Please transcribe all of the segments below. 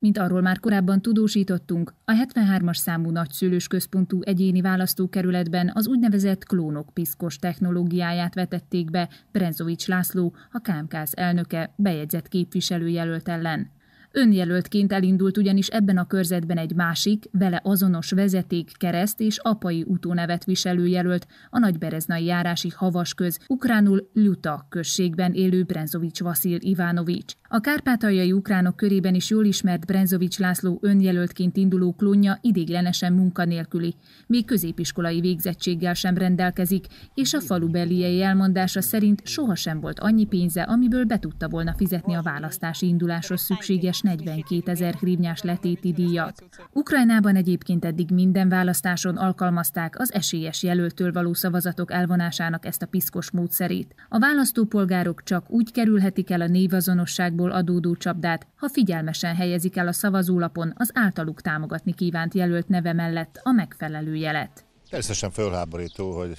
Mint arról már korábban tudósítottunk, a 73-as számú nagyszülős központú egyéni választókerületben az úgynevezett klónok piszkos technológiáját vetették be Brenzovics László, a KMKZ elnöke, bejegyzett képviselőjelölt ellen. Önjelöltként elindult ugyanis ebben a körzetben egy másik, vele azonos vezeték, kereszt és apai utónevet viselő jelölt, a nagybereznai járási havasköz, ukránul Ljuta községben élő Brenzovics Vasil Ivánovics. A kárpátaljai ukránok körében is jól ismert Brenzovics László önjelöltként induló klónja idéglenesen munkanélküli, még középiskolai végzettséggel sem rendelkezik, és a falubeliei elmondása szerint sohasem volt annyi pénze, amiből be tudta volna fizetni a választási induláshoz szükséges éves 42 ezer hrivnyás letéti díjat. Ukrajnában egyébként eddig minden választáson alkalmazták az esélyes jelöltől való szavazatok elvonásának ezt a piszkos módszerét. A választópolgárok csak úgy kerülhetik el a névazonosságból adódó csapdát, ha figyelmesen helyezik el a szavazólapon az általuk támogatni kívánt jelölt neve mellett a megfelelő jelet. Természetesen fölháborító, hogy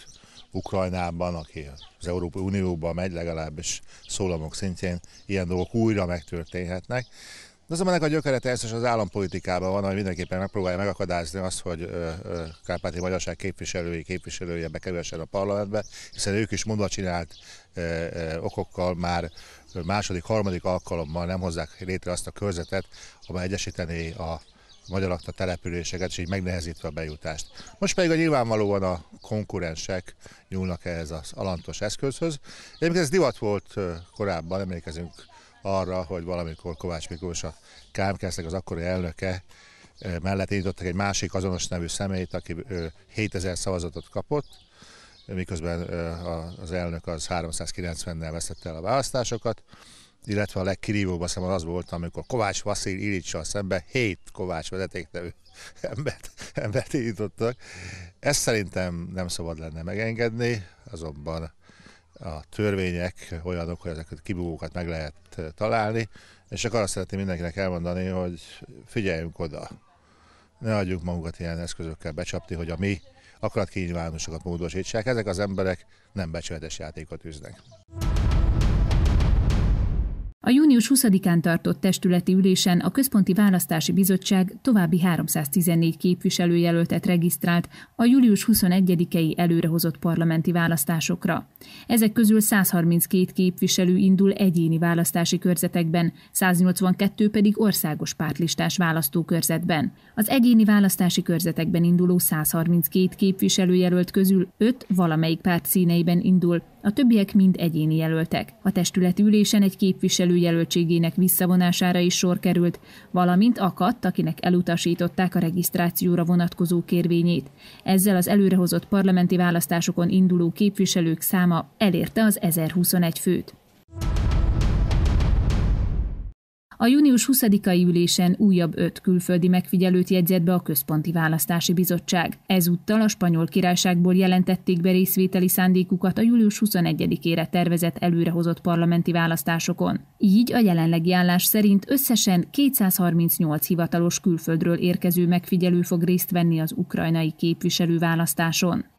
Ukrajnában, aki az Európai Unióban megy legalábbis szólamok szintjén, ilyen dolgok újra megtörténhetnek, de az ennek a gyökere természetesen az állampolitikában van, ami mindenképpen megpróbálja megakadályozni azt, hogy Kárpáti Magyarság képviselői, képviselője bekerülhessen a parlamentbe, hiszen ők is mondva csinált okokkal már második, harmadik alkalommal nem hozzák létre azt a körzetet, amely egyesítené a magyar lakta településeket, és így megnehezítve a bejutást. Most pedig a nyilvánvalóan a konkurensek nyúlnak ehhez az alantos eszközhöz. Egyébként ez divat volt korábban, emlékezünk arra, hogy valamikor Kovács Miklós a kmk az akkori elnöke eh, mellett indítottak egy másik azonos nevű személyt, aki 7000 eh, szavazatot kapott, miközben eh, az elnök az 390-nel veszett el a választásokat, illetve a legkirívóbb azt az volt, amikor Kovács Vasszil Illicsal szemben 7 Kovács nevű embert, embert indítottak. Ezt szerintem nem szabad lenne megengedni, azonban a törvények olyanok, hogy ezeket kibúgókat kibúvókat meg lehet eh, találni, és akkor azt szeretném mindenkinek elmondani, hogy figyeljünk oda. Ne adjunk magunkat ilyen eszközökkel becsapni, hogy a mi akaratkényvánosokat módosítsák. Ezek az emberek nem becsületes játékot üznek. A június 20-án tartott testületi ülésen a Központi Választási Bizottság további 314 képviselőjelöltet regisztrált a július 21-i előrehozott parlamenti választásokra. Ezek közül 132 képviselő indul egyéni választási körzetekben, 182 pedig országos pártlistás választókörzetben. Az egyéni választási körzetekben induló 132 képviselőjelölt közül 5 valamelyik párt színeiben indul, a többiek mind egyéni jelöltek. A testület ülésen egy képviselő jelöltségének visszavonására is sor került, valamint akadt, akinek elutasították a regisztrációra vonatkozó kérvényét. Ezzel az előrehozott parlamenti választásokon induló képviselők száma elérte az 1021 főt. A június 20-ai ülésen újabb öt külföldi megfigyelőt jegyzett be a Központi Választási Bizottság. Ezúttal a spanyol királyságból jelentették be részvételi szándékukat a július 21-ére tervezett előrehozott parlamenti választásokon. Így a jelenlegi állás szerint összesen 238 hivatalos külföldről érkező megfigyelő fog részt venni az ukrajnai képviselőválasztáson.